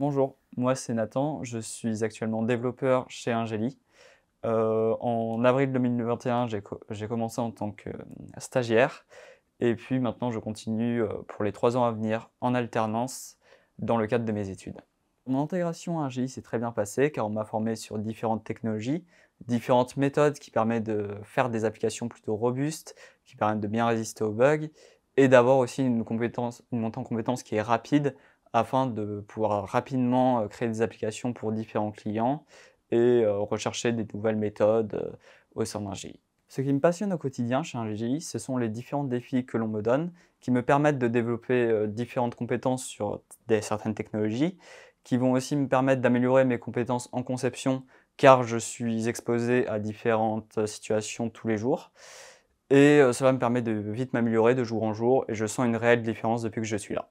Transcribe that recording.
Bonjour, moi c'est Nathan, je suis actuellement développeur chez Angeli. Euh, en avril 2021, j'ai commencé en tant que euh, stagiaire et puis maintenant je continue euh, pour les trois ans à venir en alternance dans le cadre de mes études. Mon intégration à angeli s'est très bien passée car on m'a formé sur différentes technologies, différentes méthodes qui permettent de faire des applications plutôt robustes, qui permettent de bien résister aux bugs et d'avoir aussi une, compétence, une montée en compétence qui est rapide afin de pouvoir rapidement euh, créer des applications pour différents clients et euh, rechercher des nouvelles méthodes euh, au sein d'un GI. Ce qui me passionne au quotidien chez un GI, ce sont les différents défis que l'on me donne qui me permettent de développer différentes compétences sur certaines technologies, qui vont aussi me permettre d'améliorer mes compétences en conception car je suis exposé à différentes situations tous les jours. Et cela me permet de vite m'améliorer de jour en jour et je sens une réelle différence depuis que je suis là.